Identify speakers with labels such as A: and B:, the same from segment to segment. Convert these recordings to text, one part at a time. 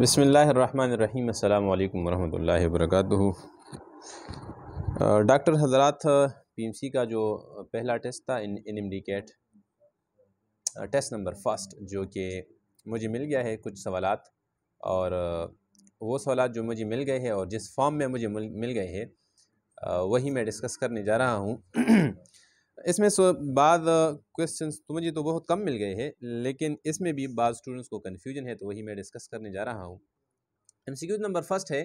A: बसमीम अल्लाम वरहमल वर्क डॉक्टर हजरात पीएमसी का जो पहला टेस्ट था in in M test number first जो कि मुझे मिल गया है कुछ सवाल और वो सवाल जो मुझे मिल गए हैं और जिस फॉर्म में मुझे मिल गए हैं वही मैं डिस्कस करने जा रहा हूँ इसमें सो बाद क्वेश्चन तो मुझे तो बहुत कम मिल गए हैं लेकिन इसमें भी बाद स्टूडेंट्स को कन्फ्यूजन है तो वही मैं डिस्कस करने जा रहा हूँ एम सी नंबर फर्स्ट है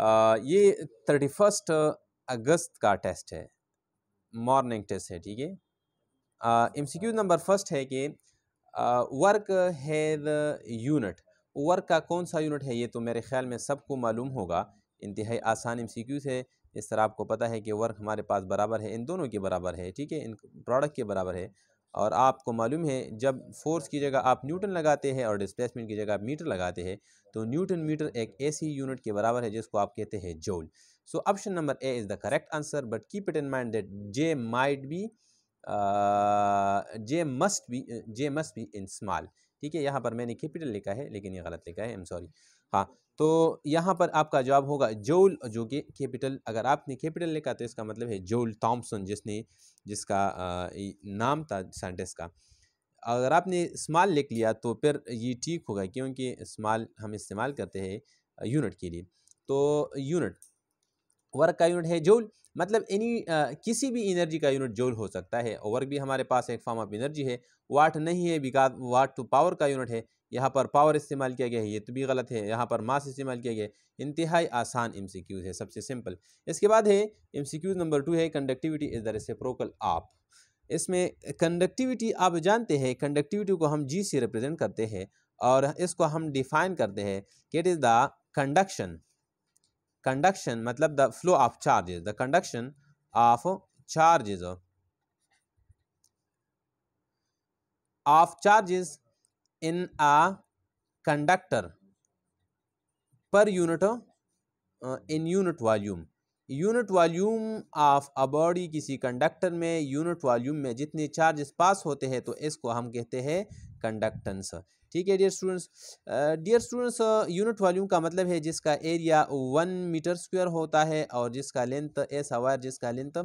A: आ, ये थर्टी फर्स्ट अगस्त का टेस्ट है मॉर्निंग टेस्ट है ठीक है एम सी नंबर फर्स्ट है कि वर्क हैज़ यूनिट वर्क का कौन सा यूनिट है ये तो मेरे ख्याल में सबको मालूम होगा इंतहाई आसान एम सी क्यूज़ है इस तरह आपको पता है कि वर्क हमारे पास बराबर है इन दोनों के बराबर है ठीक है इन प्रोडक्ट के बराबर है और आपको मालूम है जब फोर्स की जगह आप न्यूटन लगाते हैं और डिस्प्लेसमेंट की जगह आप मीटर लगाते हैं तो न्यूटन मीटर एक ऐसी यूनिट के बराबर है जिसको आप कहते हैं जोल so option number A is the correct answer but keep it in mind that J might be J must be J must be in small ठीक है यहाँ पर मैंने कैपिटल लिखा है लेकिन ये गलत लिखा है आई एम सॉरी हाँ तो यहाँ पर आपका जवाब होगा जोल जो कि कैपिटल अगर आपने कैपिटल लिखा तो इसका मतलब है जोल थॉम्सन जिसने जिसका नाम था साइंटिस्ट का अगर आपने स्माल लिख लिया तो फिर ये ठीक होगा क्योंकि स्माल हम इस्तेमाल करते हैं यूनिट के लिए तो यूनिट वर्क का यूनिट है जोल मतलब एनी किसी भी एनर्जी का यूनिट जोल हो सकता है वर्क भी हमारे पास एक फॉर्म ऑफ एनर्जी है वाट नहीं है बिकॉज वाट टू पावर का यूनिट है यहाँ पर पावर इस्तेमाल किया गया है ये तो भी गलत है यहाँ पर मास इस्तेमाल किया गया है इंतहाई आसान एम सी क्यूज़ है सबसे सिंपल इसके बाद है M C Qs number two है कंडक्टिविटी इज़ द रेसिप्रोकल आप इसमें कंडक्टिविटी आप जानते हैं कंडक्टिविटी को हम जी से रिप्रेजेंट करते हैं और इसको हम डिफाइन करते हैं कि it is the conduction conduction मतलब the flow of charges the conduction of charges of charges in a conductor per unit in unit volume unit volume of a body किसी कंडक्टर में यूनिट वॉल्यूम में जितने charges पास होते हैं तो इसको हम कहते हैं कंडक्टेंस ठीक है dear students dear students unit volume का मतलब है जिसका एरिया वन मीटर स्क्वायर होता है और जिसका लेंथ ऐसा वायर जिसका लेंथ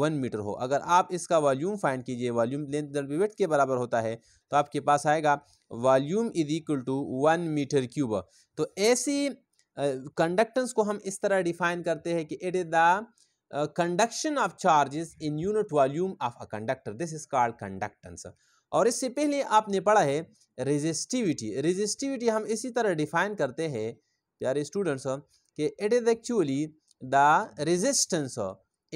A: वन मीटर हो अगर आप इसका वॉल्यूम फाइंड कीजिए वॉल्यूम लेंथ वेट के बराबर होता है तो आपके पास आएगा volume is equal to one metre cube तो ऐसी कंडक्टेंस uh, को हम इस तरह डिफाइन करते हैं कि it is the conduction of charges in unit volume of a conductor this is called conductance और इससे पहले आपने पढ़ा है रेजिस्टिविटी रेजिस्टिविटी हम इसी तरह डिफाइन करते हैं प्यारे स्टूडेंट्स कि it is actually the resistance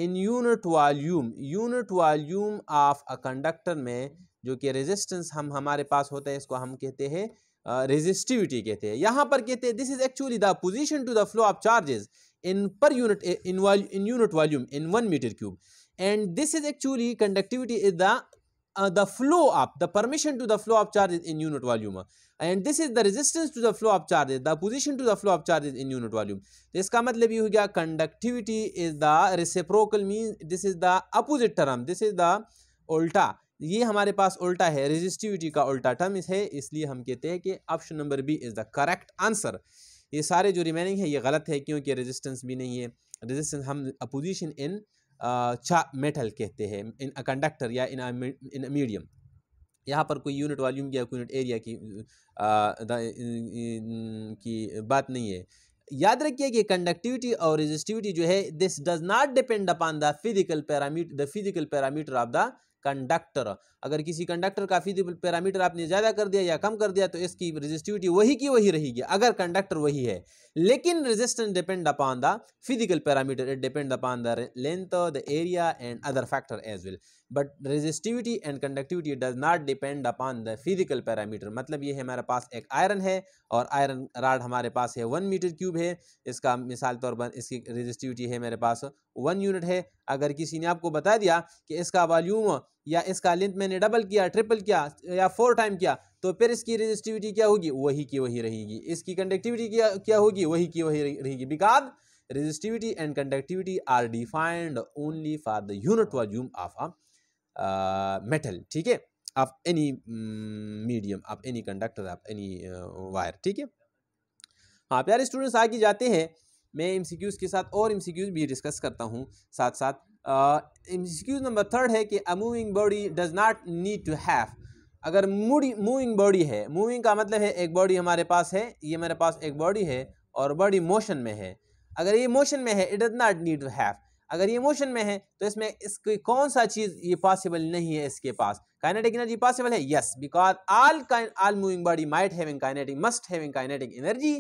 A: in unit volume unit volume of a conductor में जो कि रेजिस्टेंस हम हमारे पास होता है इसको हम कहते हैं रेजिस्टिविटी uh, कहते हैं यहाँ पर कहते हैं this is actually the position to the flow of charges in per unit in in unit volume in one metre cube and this is actually conductivity is the the flow of the permission to the flow of charges in unit volume and this is the resistance to the flow of charges the position to the flow of charges in unit volume इसका मतलब ये हो गया conductivity is the reciprocal mean this is the opposite term this is the उल्टा ये हमारे पास उल्टा है रेजिस्टिविटी का उल्टा टर्म है इसलिए हम कहते हैं कि option number B is the correct answer ये सारे जो रिमेनिंग है ये गलत है क्योंकि रेजिस्टेंस भी नहीं है रेजिस्टेंस हम अपोजिशन इन चा मेटल कहते हैं इन अ कंडक्टर या इन इन मीडियम यहाँ पर कोई यूनिट वॉल्यूम या यूनिट एरिया की आ, इन, की बात नहीं है याद रखिए कि कंडक्टिविटी और रेजिस्टिविटी जो है this does not depend upon the physical parameter the physical parameter of the conductor अगर किसी कंडक्टर का फीस पैरामीटर आपने ज़्यादा कर दिया या कम कर दिया तो इसकी रजिस्टिविटी वही की वही रहेगी अगर कंडक्टर वही है लेकिन resistance depend upon the physical parameter it depend upon the length the area and other factor as well but resistivity and conductivity does not depend upon the physical parameter मतलब ये हमारे पास एक आयरन है और iron rod हमारे पास है one metre cube है इसका मिसाल तौर पर इसकी रेजिस्टिविटी है मेरे पास वन यूनिट है अगर किसी ने आपको बता दिया कि इसका वॉल्यूम या इसका लेंथ मैंने डबल किया ट्रिपल किया या फोर टाइम किया तो फिर इसकी रेजिस्टिविटी क्या होगी वही की वही रहेगी इसकी कंडक्टिविटी क्या क्या होगी वही की वही रहेगी because resistivity and conductivity are defined only for the unit volume of a metal ठीक है of any medium of any conductor of any wire ठीक है हाँ प्यारे स्टूडेंट्स आगे जाते हैं मैं एम के साथ और एम भी डिस्कस करता हूँ साथ साथ एम नंबर थर्ड है कि a moving body does not need to have अगर मूडी मूविंग बॉडी है मूविंग का मतलब है एक बॉडी हमारे पास है ये मेरे पास एक बॉडी है और बॉडी मोशन में है अगर ये मोशन में है it does not need to have अगर ये मोशन में है तो इसमें इसकी कौन सा चीज़ ये पॉसिबल नहीं है इसके पास काइनेटिक एनर्जी पॉसिबल है yes because all all moving body might having kinetic must having kinetic energy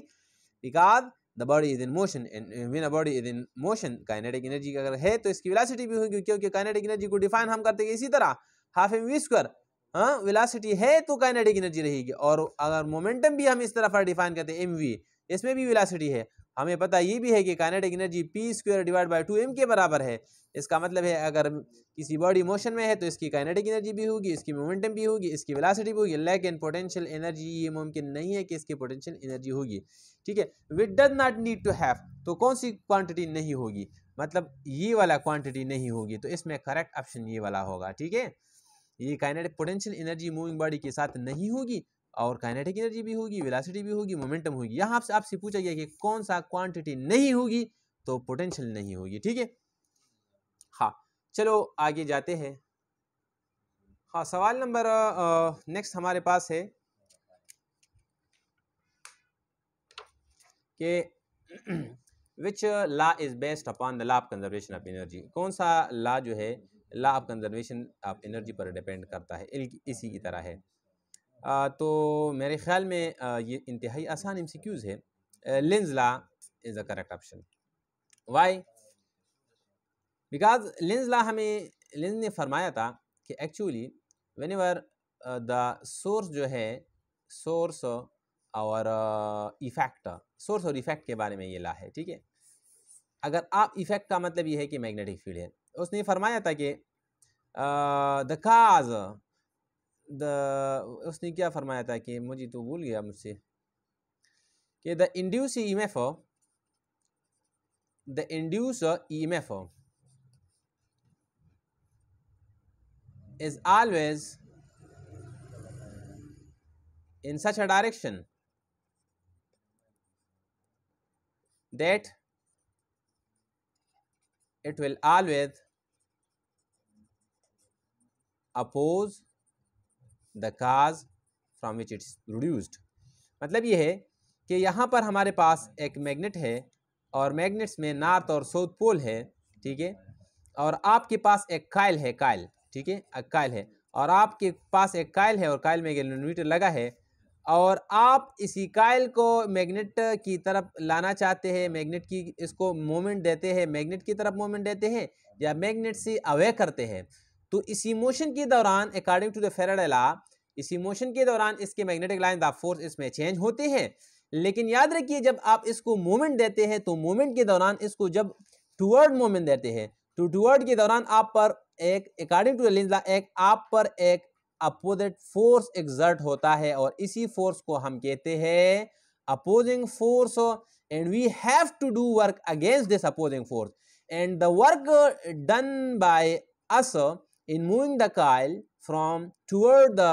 A: because the body is in motion and a body is in motion kinetic energy अगर है तो इसकी velocity भी होगी क्योंकि kinetic energy को define हम करते हैं इसी तरह हाफ एम वी स्क्वायर हाँ वेलोसिटी है तो काइनेटिक एनर्जी रहेगी और अगर मोमेंटम भी हम इस तरह डिफाइन करते हैं एम वी इसमें भी वेलोसिटी है हमें पता ये भी है कि kinetic energy P square divide by two M के बराबर है इसका मतलब है अगर किसी बॉडी मोशन में है तो इसकी काइनेटिक एनर्जी भी होगी इसकी मोमेंटम भी होगी इसकी वेलासिटी भी होगी लेकिन पोटेंशियल एनर्जी ये मुमकिन नहीं है कि इसकी पोटेंशियल एनर्जी होगी ठीक है it does not need to have तो कौन सी क्वान्टिटी नहीं होगी मतलब ये वाला क्वान्टिटी नहीं होगी तो इसमें करेक्ट ऑप्शन ये वाला होगा ठीक है ये kinetic potential energy moving body के साथ नहीं होगी और काइनेटिक एनर्जी भी होगी वेलासिटी भी होगी मोमेंटम होगी यहाँ आपसे आपसे पूछा गया कि कौन सा क्वांटिटी नहीं होगी तो पोटेंशियल नहीं होगी ठीक है हाँ चलो आगे जाते हैं हाँ सवाल नंबर नेक्स्ट हमारे पास है कि which law is based upon the law of conservation of energy कौन सा ला जो है law of conservation of energy पर डिपेंड करता है इसी की तरह है तो मेरे ख्याल में ये इंतहाई आसान एम सी है Lenz law is the correct option why because Lenz law हमें लेंस ने फरमाया था कि actually whenever the source जो है सोर्स और इफ़ेक्ट सोर्स और इफ़ेक्ट के बारे में ये ला है ठीक है अगर आप इफ़ेक्ट का मतलब ये है कि मैग्नेटिक फील्ड है उसने फरमाया था कि द काज द उसने क्या फरमाया था कि मुझे तो भूल गया मुझसे कि the induce E M F the induce E M F is always in such a direction that it will always oppose the cause from which it's produced मतलब ये है कि यहाँ पर हमारे पास एक मैग्नेट है और मैग्नेट्स में नॉर्थ और साउथ पोल है ठीक है और आपके पास एक कायल है कायल ठीक है एक कायल है और आपके पास एक कायल है और कायल में गैलोमीटर लगा है और आप इसी कायल को मैग्नेट की तरफ लाना चाहते हैं मैग्नेट की इसको मोमेंट देते हैं मैग्नेट की तरफ मोमेंट देते हैं या मैग्नेट से अवे करते हैं तो इस इमोशन के दौरान अकॉर्डिंग टू द फेराडे इस इमोशन के दौरान इसके मैग्नेटिक लाइन ऑफ फोर्स इसमें चेंज होते हैं लेकिन याद रखिए जब आप इसको मोमेंट देते हैं तो मोमेंट के दौरान इसको जब टूवर्ड मोमेंट देते हैं तो टूवर्ड के दौरान आप पर एक अकॉर्डिंग टू दिन एक आप पर एक अपोजिट फोर्स एग्जर्ट होता है और इसी फोर्स को हम कहते हैं opposing force and we have to do work against this opposing force and the work done by us in moving the coil from toward the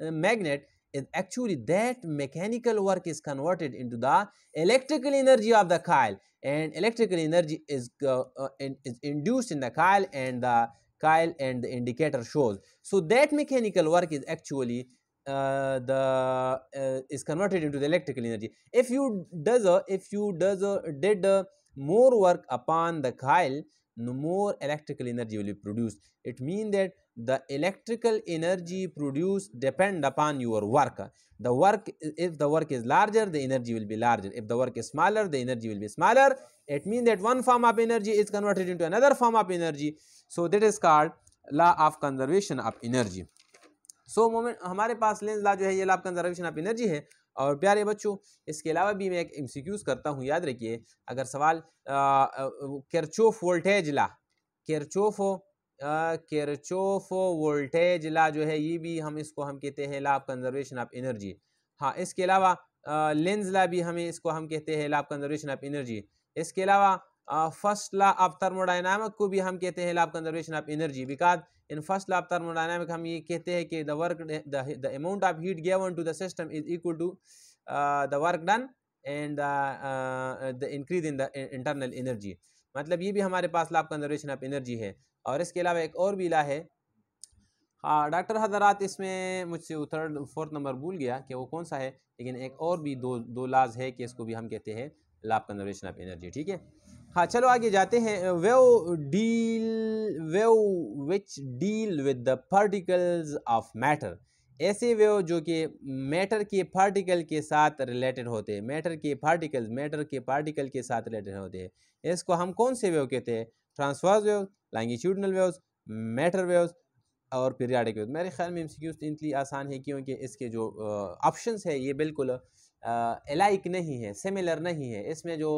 A: uh, magnet is actually that mechanical work is converted into the electrical energy of the coil and electrical energy is, uh, uh, is induced in the coil and the coil and the indicator shows. So, that mechanical work is actually uh, the uh, is converted into the electrical energy. If you does a, if you does a, did uh, more work upon the coil no more electrical energy will be produced. It mean that the electrical energy produced depend upon your work. The work, if the work is larger, the energy will be larger. If the work is smaller, the energy will be smaller. It mean that one form of energy is converted into another form of energy. So that is called law of conservation of energy. So moment हमारे पास lens ला जो है ये लाभ conservation of energy है और प्यारे बच्चों इसके अलावा भी मैं एक एम करता हूँ याद रखिए अगर सवाल केरचोफ वोल्टेज ला केरचोफ केरचोफ वोल्टेज ला जो है ये भी हम इसको हम कहते हैं ला कंजर्वेशन ऑफ एनर्जी हाँ इसके अलावा लेंस ला भी हमें इसको हम कहते हैं ला कंजर्वेशन ऑफ एनर्जी इसके अलावा फर्स्ट लॉ ऑफ थर्मोडाइनामिक को भी हम कहते हैं law of conservation of energy because in first law of thermodynamic हम ये कहते हैं कि the work the amount of heat given to the system is equal to the work done and the increase in the internal energy मतलब ये भी हमारे पास law of conservation of energy है और इसके अलावा एक और भी लॉ है हाँ डॉक्टर हजरात इसमें मुझसे थर्ड फोर्थ नंबर भूल गया कि वो कौन सा है लेकिन एक और भी दो दो लाज है कि इसको भी हम कहते हैं law of conservation of energy ठीक है हाँ चलो आगे जाते हैं wave deal wave which deal with the particles of matter ऐसे वेव जो कि मैटर के पार्टिकल के साथ रिलेटेड होते हैं मैटर के पार्टिकल मैटर के पार्टिकल के साथ रिलेटेड होते हैं इसको हम कौन से वेव कहते हैं transverse wave longitudinal waves matter waves और पीरियाडिक वेव मेरे ख्याल में एम तो इतनी आसान है क्योंकि इसके जो ऑप्शंस है ये बिल्कुल अलाइक नहीं है सिमिलर नहीं है इसमें जो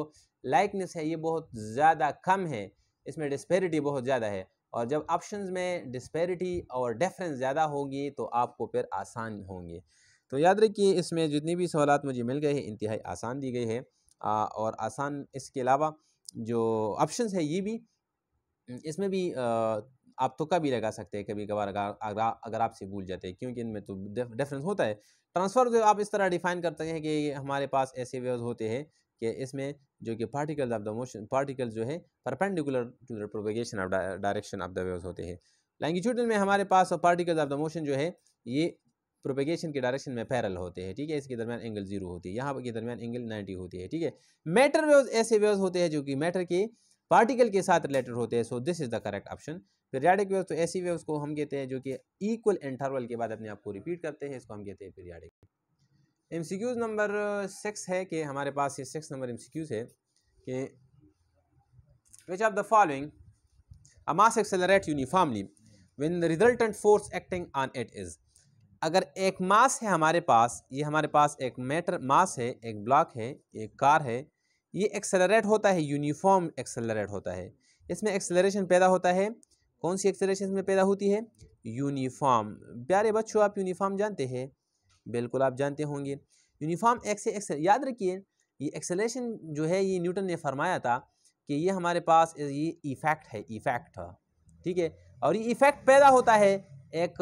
A: लाइकनेस है ये बहुत ज़्यादा कम है इसमें डिस्पेरिटी बहुत ज़्यादा है और जब ऑप्शन में डिस्पेरिटी और डिफरेंस ज़्यादा होगी तो आपको फिर आसान होंगे तो याद रखिए इसमें जितनी भी सवाल मुझे मिल गए हैं इंतहाई आसान दी गई है आ, और आसान इसके अलावा जो ऑप्शन है ये भी इसमें भी आ, आप तुक्का भी लगा सकते हैं कभी कभार अगर अगर आपसे भूल जाते हैं क्योंकि इनमें तो डिफरेंस होता है ट्रांसफ़र जो आप इस तरह डिफाइन करते हैं कि हमारे पास ऐसे वेव होते हैं कि इसमें जो कि particle of the motion particle जो है perpendicular to the propagation of direction of the waves होते हैं लैंगिट्यूडल में हमारे पास पार्टिकल ऑफ द मोशन जो है ये प्रोपेगेशन के डायरेक्शन में पैरल होते हैं ठीक है इसके दरमियान एंगल जीरो होती है यहाँ के दरमियान एंगल नाइन्टी होती है ठीक है मैटर वेव्स ऐसे वेव्स होते हैं जो कि मैटर के पार्टिकल के साथ रिलेटेड होते हैं so this is the correct option periodic waves तो ऐसी वेव्स को हम कहते हैं जो कि इक्वल इंटरवल के बाद अपने आप को रिपीट करते हैं इसको हम कहते हैं पीरियाडिक एम नंबर सिक्स है कि हमारे पास ये सिक्स नंबर एम है कि which are the following a mass accelerate uniformly when the resultant force acting on it is अगर एक मास है हमारे पास ये हमारे पास एक मैटर मास है एक ब्लॉक है एक कार है ये एक्सेलरेट होता है यूनिफॉर्म एक्सेलरेट होता है इसमें एक्सेलरेशन पैदा होता है कौन सी एक्सेलरेशन इसमें पैदा होती है यूनिफॉर्म प्यारे बच्चों आप यूनिफॉर्म जानते हैं बिल्कुल आप जानते होंगे यूनिफॉर्म एक्स एक्सल याद रखिए ये एक्सेलेशन जो है ये न्यूटन ने फरमाया था कि ये हमारे पास ये इफेक्ट है इफेक्ट ठीक है और ये इफेक्ट पैदा होता है एक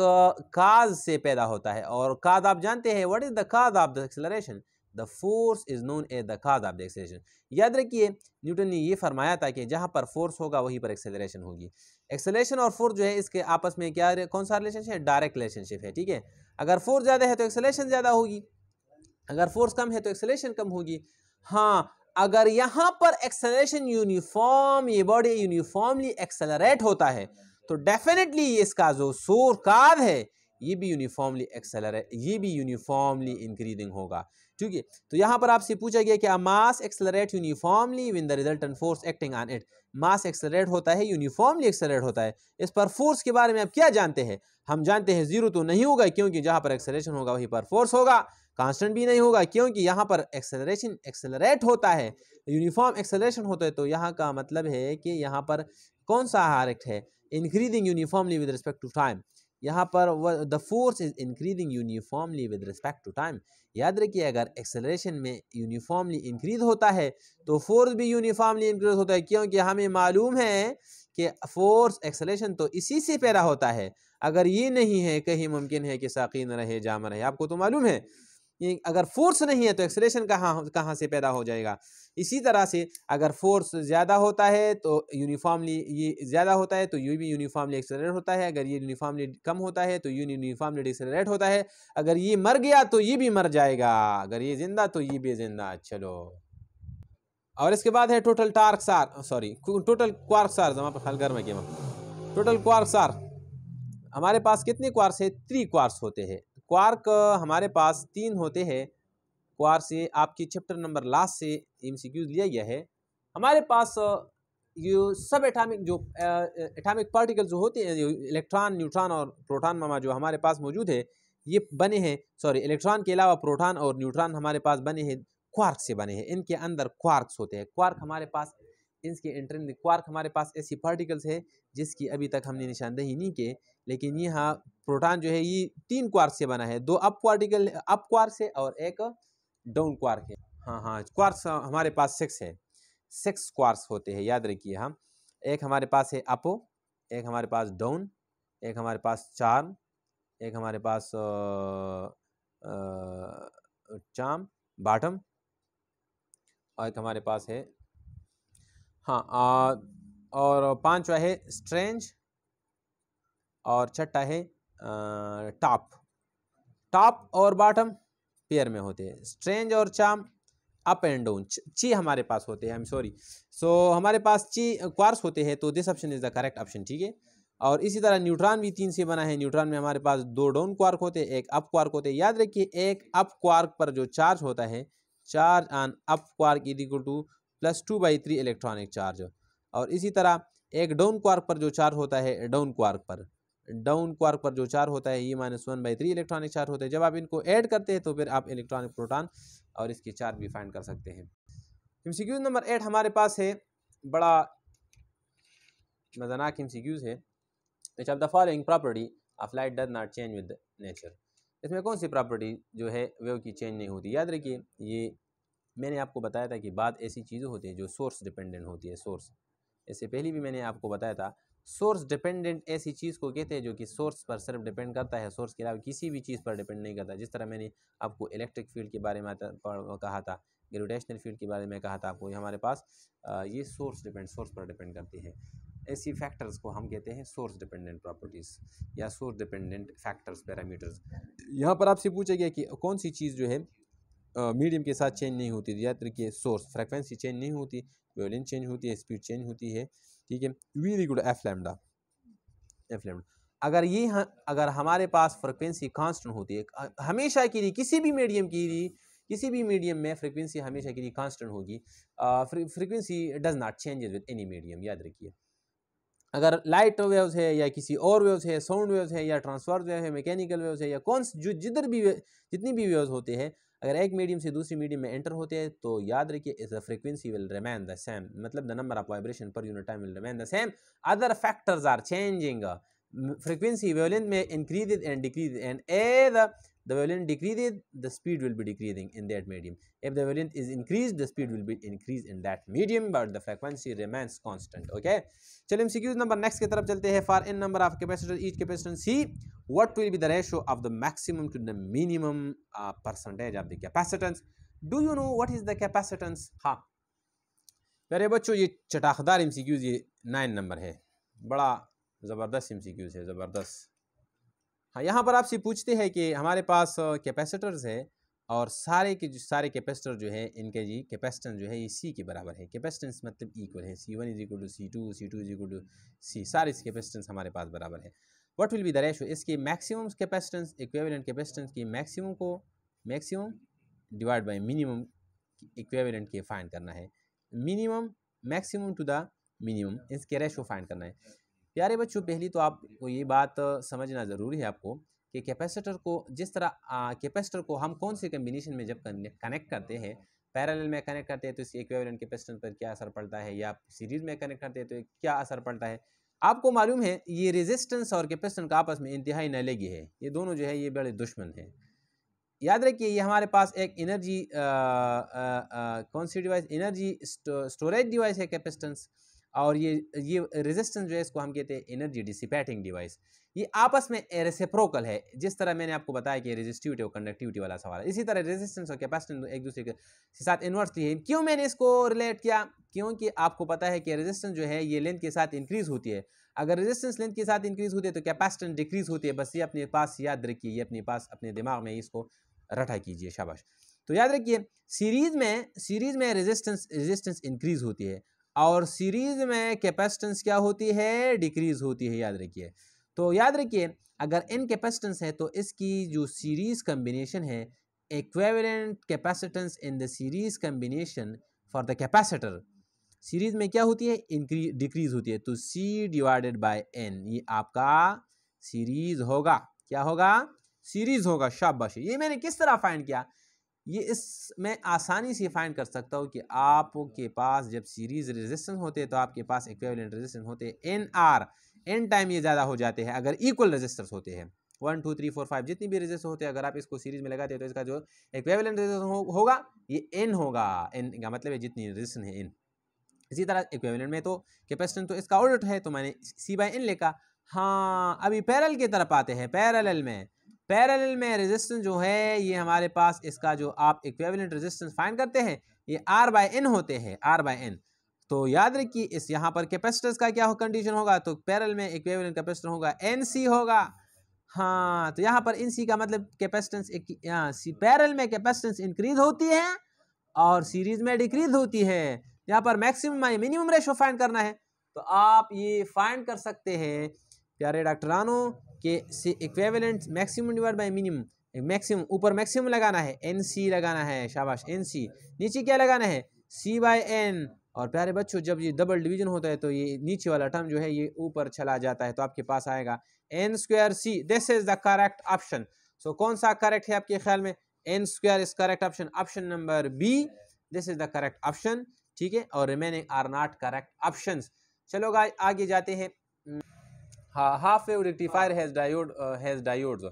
A: काज से पैदा होता है और काज आप जानते हैं what is the cause of the acceleration the force is known as the cause of the acceleration याद रखिए न्यूटन ने ये फरमाया था कि जहाँ पर फोर्स होगा वहीं पर एक्सेलरेशन होगी एक्सेलेशन और फोर्स जो है इसके आपस में क्या कौन सा रिलेशनशिप है डायरेक्ट रिलेशनशिप है ठीक है अगर फोर्स ज़्यादा है तो एक्सेलेशन ज़्यादा होगी अगर फोर्स कम है तो एक्सेलेशन कम होगी हाँ अगर यहाँ पर एक्सेलेशन यूनिफॉर्म ये बॉडी यूनिफॉर्मली एक्सेलरेट होता है तो डेफिनेटली इसका जो सोर है ये भी यूनिफॉर्मली एक्सेलर ये भी यूनिफॉर्मली इंक्रीजिंग होगा ठीक है तो यहाँ पर आपसे पूछा गया कि mass accelerate uniformly when the result force acting on it mass accelerate होता है यूनिफॉर्मली एक्सेलरेट होता है इस पर फोर्स के बारे में आप क्या जानते हैं हम जानते हैं जीरो तो नहीं होगा क्योंकि जहाँ पर एक्सेलरेशन होगा वहीं पर फोर्स होगा कांस्टेंट भी नहीं होगा क्योंकि यहाँ पर एक्सेलरेशन एक्सेलरेट होता है यूनिफॉर्म एक्सेलरेशन होता है तो यहाँ का मतलब है कि यहाँ पर कौन सा हारेक्ट है increasing uniformly with respect to time यहाँ पर the force is increasing uniformly with respect to time याद रखिए अगर एक्सेलरेशन में यूनिफॉर्मली इंक्रीज होता है तो फोर्स भी यूनिफॉर्मली इंक्रीज होता है क्योंकि हमें मालूम है कि फोर्स एक्सेलरेशन तो इसी से पैदा होता है अगर ये नहीं है कहीं मुमकिन है कि साकिन रहे जाम रहे आपको तो मालूम है ये अगर फोर्स नहीं है तो एक्सलेशन कहाँ कहाँ से पैदा हो जाएगा इसी तरह से अगर फोर्स ज़्यादा होता है तो यूनिफॉर्मली ये ज़्यादा होता है तो यू भी यूनिफॉर्मली एक्सेलरेट होता है अगर ये यूनिफॉर्मली कम होता है तो यू यूनिफॉर्मली एक्सेलरेट होता है अगर ये मर गया तो ये भी मर जाएगा अगर ये जिंदा तो ये भी जिंदा चलो और इसके बाद है टोटल टार्क सार सॉरी टोटल क्वार्क सार जमा पर हलगर में टोटल क्वार्क सार हमारे पास कितने क्वार्स है थ्री क्वार्स होते हैं क्वार्क हमारे पास तीन होते हैं क्वार्क से आपकी चैप्टर नंबर लास्ट से एम लिया गया है हमारे पास ये सब एटामिक जो एटामिक पार्टिकल जो होते हैं इलेक्ट्रॉन न्यूट्रॉन और प्रोटॉन मामा जो हमारे पास मौजूद है ये बने हैं सॉरी इलेक्ट्रॉन के अलावा प्रोटॉन और न्यूट्रॉन हमारे पास बने हैं क्वार्क से बने हैं इनके अंदर क्वार्क्स होते हैं क्वार्क हमारे पास इसके इंटरनल क्वार्क हमारे पास ऐसी पार्टिकल्स है जिसकी अभी तक हमने निशानदेही नहीं की लेकिन यहाँ प्रोटॉन जो है ये तीन क्वार्क से बना है दो अप पार्टिकल अप क्वार्क है और एक डाउन क्वार्क है हाँ हाँ क्वार्क हमारे पास सिक्स है सिक्स क्वार्क होते हैं याद रखिए हम एक हमारे पास है अपो एक हमारे पास डाउन एक हमारे पास चार्म एक हमारे पास चाम बाटम और एक हमारे पास है हाँ आ, और पांचवा है स्ट्रेंज और छठा है टॉप टॉप और बॉटम पेयर में होते हैं स्ट्रेंज और चाम अप एंड डाउन ची हमारे पास होते हैं आई एम सॉरी सो हमारे पास ची क्वार्स होते हैं तो this option is the correct option ठीक है और इसी तरह न्यूट्रॉन भी तीन से बना है न्यूट्रॉन में हमारे पास दो डाउन क्वार्क होते हैं एक अप क्वार्क होते हैं याद रखिए एक अप क्वार्क पर जो चार्ज होता है charge on up quark is equal to plus two by three electronic charge और इसी तरह एक डाउन क्वार्क पर जो चार्ज होता है डाउन क्वार्क पर डाउन क्वार्क पर जो चार्ज होता है ये minus one by three electronic charge होता है जब आप इनको ऐड करते हैं तो फिर आप इलेक्ट्रॉनिक प्रोटॉन और इसके चार्ज भी फाइंड कर सकते हैं एम नंबर एट हमारे पास है बड़ा मजनाक एम है which of the following property of light does not change with nature इसमें कौन सी प्रॉपर्टी जो है वेव की चेंज नहीं होती याद रखिए ये मैंने आपको बताया था कि बात ऐसी चीज़ें होती है जो सोर्स डिपेंडेंट होती है सोर्स इससे पहले भी मैंने आपको बताया था सोर्स डिपेंडेंट ऐसी चीज़ को कहते हैं जो कि सोर्स पर सिर्फ डिपेंड करता है सोर्स के अलावा किसी भी चीज़ पर डिपेंड नहीं करता जिस तरह मैंने आपको इलेक्ट्रिक फील्ड के बारे में कहा था ग्रेविटेशनल फील्ड के बारे में कहा था आपको हमारे पास ये सोर्स डिपेंड सोर्स पर डिपेंड करती है ऐसी फैक्टर्स को हम कहते हैं सोर्स डिपेंडेंट प्रॉपर्टीज़ या सोर्स डिपेंडेंट फैक्टर्स पैरामीटर्स यहाँ पर आपसे पूछा गया कि कौन सी चीज़ जो है मीडियम के साथ चेंज नहीं होती याद रखिए सोर्स फ्रिक्वेंसी चेंज नहीं होती वेवलेंथ चेंज होती है स्पीड चेंज होती है ठीक है very good F lambda F lambda अगर ये हाँ, अगर हमारे पास फ्रिक्वेंसी कांस्टेंट होती है हमेशा के लिए किसी भी मीडियम के लिए किसी भी मीडियम में फ्रिक्वेंसी हमेशा के लिए कांस्टेंट होगी frequency does not changes with any medium याद रखिए अगर लाइट वेव्स है या किसी और वेव्स है साउंड वेव्स है या ट्रांसफर वेव है मैकेनिकल वेव्स है या कौन जो जिधर भी जितनी भी वेव्स होते हैं अगर एक मीडियम से दूसरी मीडियम में एंटर होते हैं तो याद रखिए इस frequency will remain the same मतलब the number of vibration per unit time will remain the same other factors are changing frequency wavelength में increase and decrease and a the the wavelength decreases the speed will be decreasing in that medium if the wavelength is increased the speed will be increased in that medium but the frequency remains constant okay चलिए number next ki taraf chalte hain for n number of capacitors each each c what will be the ratio of the maximum to the minimum uh, percentage of the capacitance do you know what is the capacitance ha मेरे bachcho ye चटाखदार mcqs ye 9 number hai bada zabardast mcqs hai zabardast हाँ यहाँ पर आपसे पूछते हैं कि हमारे पास कैपेसिटर्स है और सारे के सारे कैपेसिटर जो है इनके जी कैपेसिटेंस जो है ये सी के बराबर है कैपेसिटेंस मतलब इक्वल है C one is equal to C two C two is equal to C सारे कैपेसिटेंस हमारे पास बराबर है what will be the ratio इसके मैक्सिमम कैपेसिटेंस इक्वेवेलेंट कैपेसिटेंस की मैक्सिमम को maximum divide by minimum equivalent के फाइंड करना है minimum maximum to the minimum इसके रेशो फाइंड करना है प्यारे बच्चों पहली तो आपको ये बात समझना ज़रूरी है आपको कि कैपेसिटर को जिस तरह कैपेसिटर को हम कौन से कम्बिनेशन में जब कनेक्ट करते हैं पैरेलल में कनेक्ट करते हैं तो इसके इक्विवेलेंट कैपेसिटर पर क्या असर पड़ता है या सीरीज में कनेक्ट करते हैं तो क्या असर पड़ता है आपको मालूम है ये रेजिस्टेंस और कैपेसिटर का आपस में इंतहाई नलेगी है ये दोनों जो है ये बड़े दुश्मन हैं याद रखिए ये हमारे पास एक एनर्जी कौन सी डिवाइस एनर्जी स्टोरेज डिवाइस है कैपेसिटेंस और ये ये रेजिस्टेंस जो है इसको हम कहते हैं एनर्जी डिसिपेटिंग डिवाइस ये आपस में रेसिप्रोकल है जिस तरह मैंने आपको बताया कि रेजिस्टिविटी और कंडक्टिविटी वाला सवाल है इसी तरह रेजिस्टेंस और कैपेसिटेंस एक दूसरे के साथ इन्वर्सली है क्यों मैंने इसको रिलेट किया क्योंकि आपको पता है कि रेजिस्टेंस जो है ये लेंथ के साथ इंक्रीज होती है अगर रेजिस्टेंस लेंथ के साथ इंक्रीज होती है तो कैपेसिटेंस डिक्रीज होती है बस ये अपने पास याद रखिए ये अपने पास अपने दिमाग में इसको रटा कीजिए शाबाश तो याद रखिए सीरीज में सीरीज में रेजिस्टेंस रेजिस्टेंस इंक्रीज होती है और सीरीज में कैपेसिटेंस क्या होती है डिक्रीज होती है याद रखिए तो याद रखिए अगर इन कैपेसिटेंस है तो इसकी जो सीरीज कम्बिनेशन है equivalent capacitance in the series combination for the capacitor series में क्या होती है इंक्रीज डिक्रीज होती है तो सी डिवाइडेड बाय एन ये आपका सीरीज होगा क्या होगा सीरीज होगा शाबाश ये मैंने किस तरह फाइंड किया ये इस मैं आसानी से फाइंड कर सकता हूँ कि आपके पास जब सीरीज रेजिस्टेंस होते हैं तो आपके पास इक्वेलेंट रेजिस्टेंस होते हैं एन आर एन टाइम ये ज़्यादा हो जाते हैं अगर इक्वल रेजिस्टेंस होते हैं one two three four five जितनी भी रेजिस्टेंस होते हैं अगर आप इसको सीरीज में लगाते हैं तो इसका जो इक्वेलेंट रेजिस्टेंस होगा ये एन होगा एन का मतलब है जितनी रेजिस्टेंस है एन इसी तरह इक्वेलेंट में तो कैपेसिटेंस तो इसका ऑर्डर है तो मैंने सी बाई एन लिखा हाँ अभी पैरल की तरफ आते हैं पैरल में पैरेलल में रेजिस्टेंस जो है ये हमारे पास इसका जो आप इक्वेवलेंट रेजिस्टेंस फाइंड करते हैं ये आर बाय एन होते हैं आर बाय एन तो याद रखिए इस यहाँ पर कैपेसिटर्स का क्या हो कंडीशन होगा तो पैरल में इक्वेवलेंट कैपेसिटर होगा एन सी होगा हाँ तो यहाँ पर एन सी का मतलब कैपेसिटेंस सी पैरल में कैपेसिटेंस इंक्रीज होती है और सीरीज में डिक्रीज होती है यहाँ पर मैक्सिमम या मिनिमम रेशो फाइंड करना है तो आप ये फाइंड कर सकते हैं प्यारे डॉक्टरानों कि से equivalent maximum divide by minimum maximum ऊपर मैक्सिमम लगाना है एन सी लगाना है शाबाश एन सी नीचे क्या लगाना है सी बाय एन और प्यारे बच्चों जब ये डबल डिवीजन होता है तो ये नीचे वाला टर्म जो है ये ऊपर चला जाता है तो आपके पास आएगा N square C this is the correct option so कौन सा करेक्ट है आपके ख्याल में N square is correct option option number B this is the correct option ठीक है और remaining are not correct option चलो आगे जाते हैं half wave rectifier has diode has diodes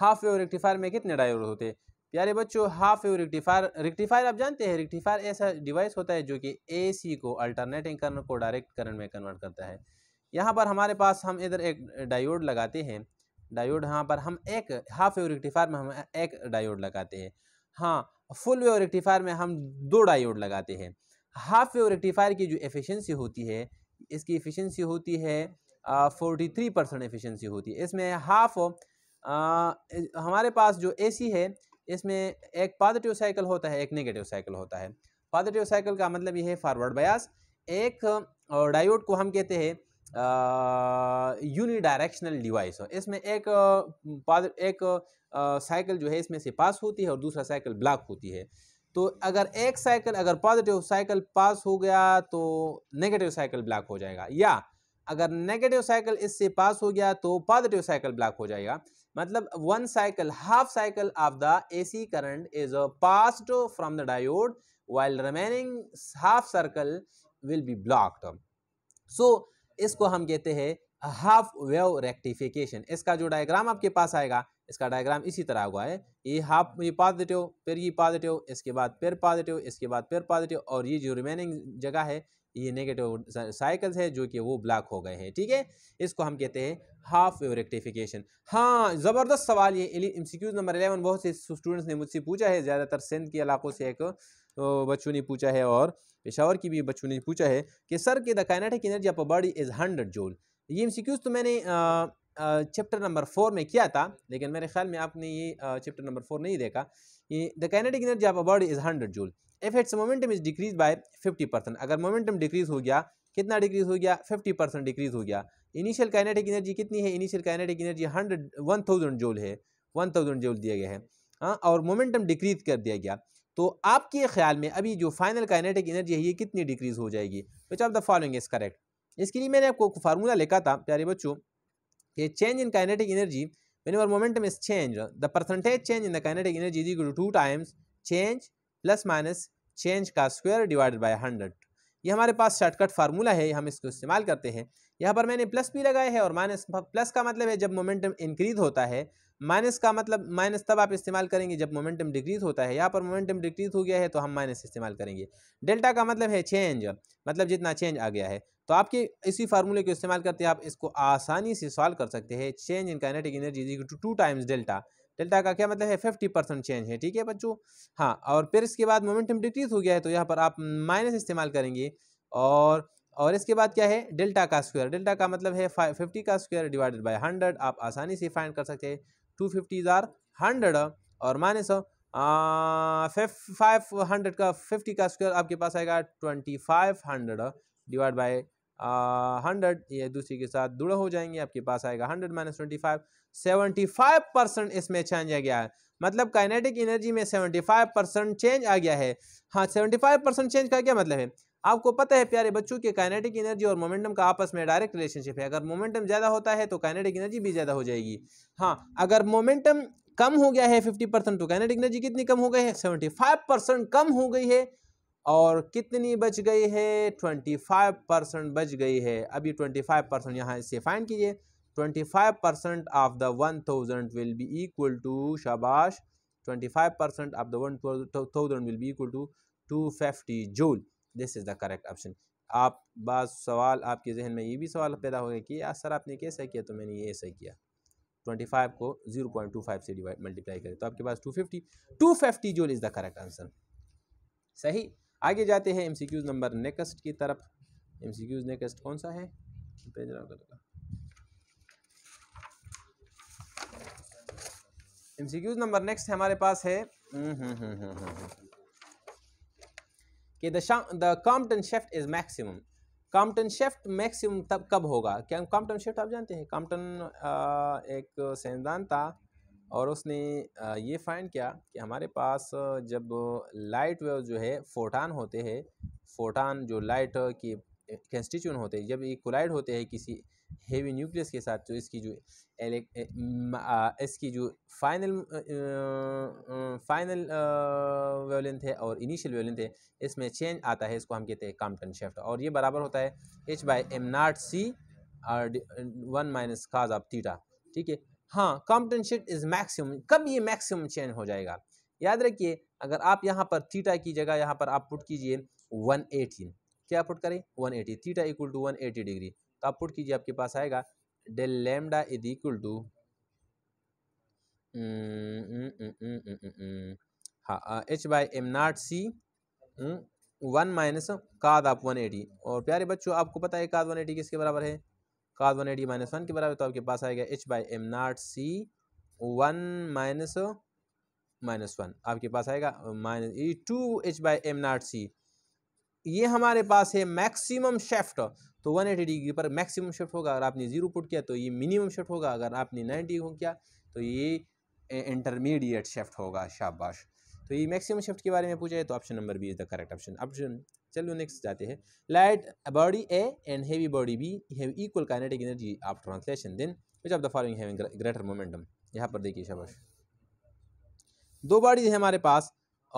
A: half wave rectifier में कितने डायोड होते हैं प्यारे बच्चों हाफ वेव रेक्टिफायर रेक्टिफायर आप जानते हैं रेक्टिफायर ऐसा डिवाइस होता है जो कि सी को अल्टरनेटिंग करंट को डायरेक्ट करंट में कन्वर्ट करता है यहाँ पर हमारे पास हम इधर एक डायोड लगाते हैं डायोड यहाँ पर हम एक हाफ वेव रेक्टिफायर में हम एक डायोड लगाते हैं हाँ फुल वेव रेक्टिफायर में हम दो डायोड लगाते हैं हाफ वेव रेक्टिफायर की जो एफिशिएंसी होती है इसकी एफिशिएंसी होती है फोर्टी थ्री परसेंट एफिशेंसी होती है इसमें हाफ हमारे पास जो ए सी है इसमें एक पॉजिटिव साइकिल होता है एक नेगेटिव साइकिल होता है पॉजिटिव साइकिल का मतलब यह है फॉरवर्ड बयास एक डायोड को हम कहते हैं यूनिडायरेक्शनल डिवाइस इसमें एक एक साइकिल जो है इसमें से पास होती है और दूसरा साइकिल ब्लॉक होती है तो अगर एक साइकिल अगर पॉजिटिव साइकिल पास हो गया तो नेगेटिव साइकिल ब्लॉक हो जाएगा या अगर नेगेटिव साइकिल इससे पास हो गया तो पॉजिटिव साइकिल ब्लॉक हो जाएगा मतलब one cycle half cycle of the AC current is passed from the diode while remaining half circle will be blocked. So इसको हम कहते हैं हाफ वेव रेक्टिफिकेशन इसका जो डायग्राम आपके पास आएगा इसका डायग्राम इसी तरह हुआ है ये हाफ ये पॉजिटिव फिर ये पॉजिटिव इसके बाद फिर पॉजिटिव इसके बाद फिर पॉजिटिव और ये जो रिमेनिंग जगह है ये नेगेटिव साइकिल्स है जो कि वो ब्लैक हो गए हैं ठीक है इसको हम कहते हैं हाफ वेव रेक्टिफिकेशन हाँ ज़बरदस्त सवाल ये इंस्टीट्यूट नंबर एलेवन बहुत से स्टूडेंट्स ने मुझसे पूछा है ज़्यादातर सिंध के इलाकों से एक बच्चों ने पूछा है और पेशावर की भी बच्चों ने पूछा है कि सर के the kinetic energy of body is hundred joule ये एम तो मैंने चैप्टर नंबर फोर में किया था लेकिन मेरे ख्याल में आपने ये चैप्टर नंबर फोर नहीं देखा the kinetic energy of body is hundred joule if its momentum is decrease by 50 percent अगर मोमेंटम डिक्रीज हो गया कितना डिक्रीज हो गया 50 परसेंट डिक्रीज हो गया इनिशियल काइनेटिक एनर्जी कितनी है initial kinetic energy hundred one thousand joule है वन थाउजेंड जोल दिया गया है हाँ और मोमेंटम डिक्रीज कर दिया गया तो आपके ख्याल में अभी जो फाइनल काइनेटिक एनर्जी है ये कितनी डिक्रीज हो जाएगी which of the following is correct इसके लिए मैंने आपको फार्मूला लिखा था प्यारे बच्चों के change in kinetic energy whenever momentum is change the percentage change in the kinetic energy is equal to plus minus change का स्क्वायर डिवाइडेड बाय हंड्रेड ये हमारे पास शॉर्टकट फार्मूला है हम इसको इस्तेमाल करते हैं यहाँ पर मैंने प्लस भी लगाया है और माइनस प्लस का मतलब है जब मोमेंटम इंक्रीज होता है माइनस का मतलब माइनस तब आप इस्तेमाल करेंगे जब मोमेंटम डिक्रीज होता है यहाँ पर मोमेंटम डिक्रीज हो गया है तो हम माइनस इस्तेमाल करेंगे डेल्टा का मतलब है चेंज मतलब जितना चेंज आ गया है तो आपके इसी फार्मूले को इस्तेमाल करते आप इसको आसानी से सॉल्व कर सकते हैं change in kinetic energy is two two times delta delta का क्या मतलब है फिफ्टी परसेंट चेंज है ठीक है बच्चों हाँ और फिर इसके बाद मोमेंटम डिक्रीज हो गया है तो यहाँ पर आप माइनस इस्तेमाल करेंगे और और इसके बाद क्या है डेल्टा का स्क्वायर डेल्टा का मतलब है फिफ्टी का स्क्वायर डिवाइडेड बाय हंड्रेड आप आसानी से फाइंड कर सकते हैं टू फिफ्टीज आर हंड्रेड और माइनस फाइव हंड्रेड का फिफ्टी का स्क्वायर आपके पास आएगा twenty five hundred divide by hundred ये दूसरी के साथ दुड़ हो जाएंगे आपके पास आएगा hundred minus twenty five seventy five percent इसमें चेंज आ गया है मतलब काइनेटिक एनर्जी में सेवेंटी फाइव परसेंट चेंज आ गया है हाँ सेवेंटी फाइव परसेंट चेंज का क्या मतलब है आपको पता है प्यारे बच्चों के काइनेटिक एनर्जी और मोमेंटम का आपस में डायरेक्ट रिलेशनशिप है अगर मोमेंटम ज़्यादा होता है तो काइनेटिक एनर्जी भी ज़्यादा हो जाएगी हाँ अगर मोमेंटम कम हो गया है फिफ्टी परसेंट तो काइनेटिक एनर्जी कितनी कम हो गई है सेवेंटी फाइव परसेंट कम हो गई है और कितनी बच गई है ट्वेंटी फाइव परसेंट बच गई है अभी ट्वेंटी फाइव परसेंट यहाँ से फाइन कीजिए twenty five percent of the one thousand will be equal to शाबाश twenty five percent of the one thousand will be equal to two fifty joule this is the correct option आप बात सवाल आपके जहन में ये भी सवाल पैदा हो गया कि यार सर आपने कैसे किया तो मैंने ये ऐसा किया ट्वेंटी फाइव को जीरो पॉइंट टू फाइव से डिवाइड मल्टीप्लाई करें तो आपके पास two fifty two fifty joule is the correct answer सही आगे जाते हैं एम नंबर नेक्स्ट की तरफ एम नेक्स्ट कौन सा है पेज क्यूज नंबर नेक्स्ट हमारे पास है हम्म, हम्म, हम्म, कि the Compton shift is maximum Compton shift maximum तब कब होगा क्या कॉम्पटन शेफ्ट आप जानते हैं कॉम्पटन एक सैंदान था और उसने ये फाइंड किया कि हमारे पास जब लाइट वेव जो है फोटान होते हैं फोटान जो लाइट के कंस्टिट्यून होते हैं जब ये कोलाइड होते हैं किसी हेवी न्यूक्लियस के साथ तो इसकी जो इसकी जो फाइनल फाइनल वेवलेंथ है और इनिशियल वेवलेंथ है इसमें चेंज आता है इसको हम कहते हैं कॉम्पटन शिफ्ट और ये बराबर होता है H by M naught C one minus cos of theta ठीक है हाँ कॉम्पटेंसेट इज मैक्सिमम कब ये मैक्सिमम चेंज हो जाएगा याद रखिए अगर आप यहाँ पर थीटा की जगह यहाँ पर आप पुट कीजिए 180 क्या पुट करें 180 at theta equal to one degree तो आप पुट कीजिए आपके पास आएगा del lambda is equal to हाँ H by M naught C one minus cos आप 180 और प्यारे बच्चों आपको पता है काद 180 किसके बराबर है कार्बन एडी माइनस वन के बराबर तो आपके पास आएगा H by M naught C one minus minus one आपके पास आएगा minus E two H by M naught C ये हमारे पास है मैक्सिमम शेफ्ट तो 180 डिग्री पर मैक्सिमम शिफ्ट होगा अगर आपने जीरो पुट किया तो ये मिनिमम शिफ्ट होगा अगर आपने 90 को किया तो ये इंटरमीडिएट शेफ्ट होगा शाबाश तो ये मैक्सिमम शिफ्ट के बारे में पूछा है तो option number B is the correct option option चलो नेक्स्ट जाते हैं light body A and heavy body B have equal kinetic energy of translation then which of the following having greater momentum यहाँ पर देखिए शाबाश दो बॉडीज है हमारे पास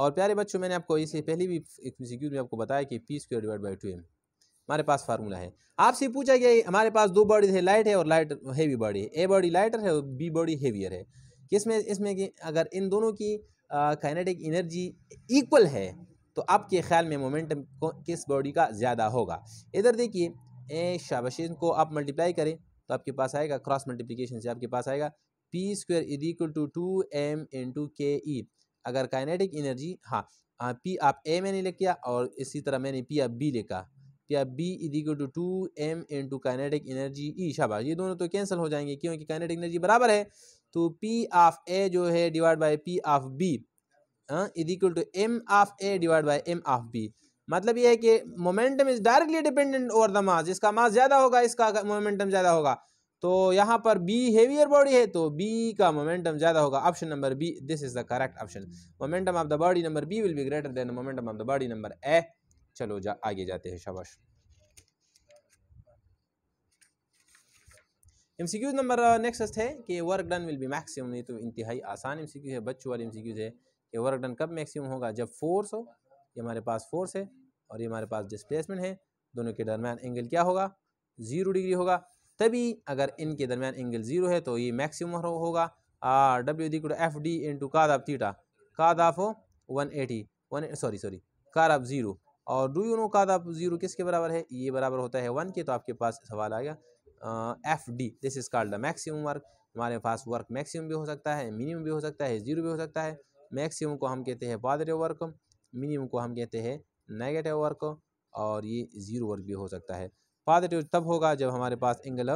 A: और प्यारे बच्चों मैंने आपको इसे पहले भी एक सिक्यूर में आपको बताया कि P square divide by two M हमारे पास फार्मूला है आपसे पूछा गया हमारे पास दो बॉडीज है लाइट है और लाइट हैवी बॉडी है ए बॉडी लाइटर है और बी बॉडी हैवियर है किसमें इसमें कि अगर इन दोनों की काइनेटिक एनर्जी इक्वल है तो आपके ख्याल में मोमेंटम किस बॉडी का ज़्यादा होगा इधर देखिए ए शाबाशीन को आप मल्टीप्लाई करें तो आपके पास आएगा क्रॉस मल्टीप्लिकेशन से आपके पास आएगा P square is equal to two M into K E अगर काइनेटिक एनर्जी हाँ आ, पी आप ए मैंने लिख किया और इसी तरह मैंने पी आप बी लिखा पी आप B is equal to two M into kinetic energy E शाबाश ये दोनों तो कैंसिल हो जाएंगे क्योंकि काइनेटिक एनर्जी बराबर है तो पी ऑफ ए जो है divide by P of B is equal to M of A divide by M of B मतलब ये है कि momentum is directly dependent over the mass जिसका मास ज़्यादा होगा इसका मोमेंटम ज़्यादा होगा तो यहाँ पर बी हेवियर बॉडी है तो बी का मोमेंटम ज़्यादा होगा option number B this is the correct option momentum of the body number B will be greater than momentum of the body number A चलो जा आगे जाते हैं शाबाश M C Qs number next है कि work done will be maximum ये तो इंतहाई आसान एम सी क्यूज है बच्चों वाले एम सी क्यूज है कि वर्क डन कब मैक्सिमम होगा जब फोर्स हो ये हमारे पास फोर्स है और ये हमारे पास डिस्प्लेसमेंट है दोनों के दरमियान एंगल क्या होगा ज़ीरो डिग्री होगा तभी अगर इनके दरमियान एंगल ज़ीरो है तो ये मैक्सिमम होगा or W D F D into कादाब थीटा कादाफ हो one eighty one sorry sorry of zero और डू यू नो कादाब ज़ीरो किसके बराबर है ये बराबर होता है वन के तो आपके पास सवाल आ गया F D this is called the maximum work हमारे पास वर्क मैक्सिमम भी हो सकता है मिनिमम भी हो सकता है जीरो भी हो सकता है मैक्सिमम को हम कहते हैं पॉजिटिव वर्क मिनिमम को हम कहते हैं नेगेटिव वर्क और ये ज़ीरो वर्क भी हो सकता है पॉजिटिव तब होगा जब हमारे पास एंगल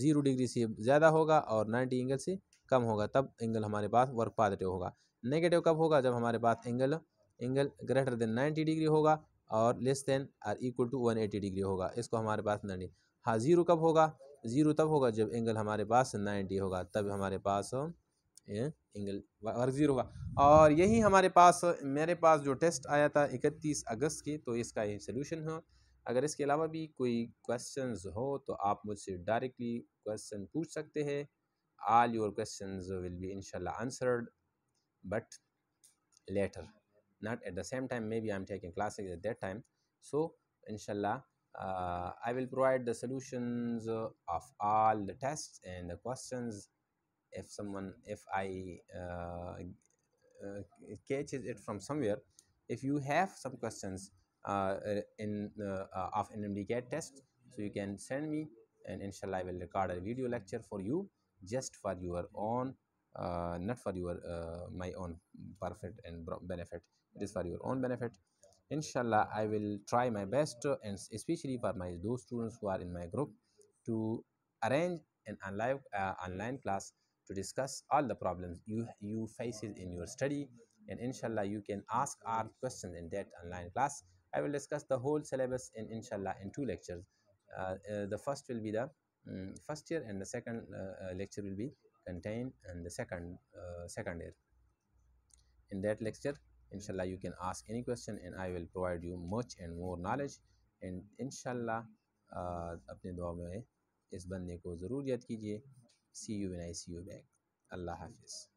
A: ज़ीरो डिग्री से ज़्यादा होगा और नाइन्टी एंगल से कम होगा तब एंगल हमारे पास वर्क पॉजिटिव होगा नेगेटिव कब होगा जब हमारे पास angle angle greater than ninety degree होगा और less than or equal to one eighty degree होगा इसको हमारे पास नाइन्टी हाँ ज़ीरो कब होगा ज़ीरो तब होगा जब एंगल हमारे पास नाइन्टी होगा तब हमारे पास एंगल वर्क ज़ीरो होगा और यही हमारे पास मेरे पास जो टेस्ट आया था इकतीस अगस्त की तो इसका ये सोल्यूशन है अगर इसके अलावा भी कोई क्वेश्चन हो तो आप मुझसे डायरेक्टली क्वेश्चन पूछ सकते हैं all your questions will answered but later not at the same time may be I am taking classes at that time so इनशाला uh, I will provide the solutions uh, of all the tests and the questions if someone if I uh, uh, catches it from somewhere if you have some questions uh, uh, in of NMDK test so you can send me and inshallah I will record a video lecture for you just for your own not for your my own profit and benefit it is for your own benefit inshallah i will try my best uh, and especially for my those students who are in my group to arrange an online uh, online class to discuss all the problems you you faces in your study and inshallah you can ask our questions in that online class i will discuss the whole syllabus in inshallah in two lectures uh, uh, the first will be the um, first year and the second uh, uh, lecture will be contained in the second second year in that lecture inshallah you can ask any question and i will provide you much and more knowledge and inshallah uh, अपने दुआ में इस बंदे को ज़रूर याद कीजिए see you and I see you back अल्लाह हाफिज़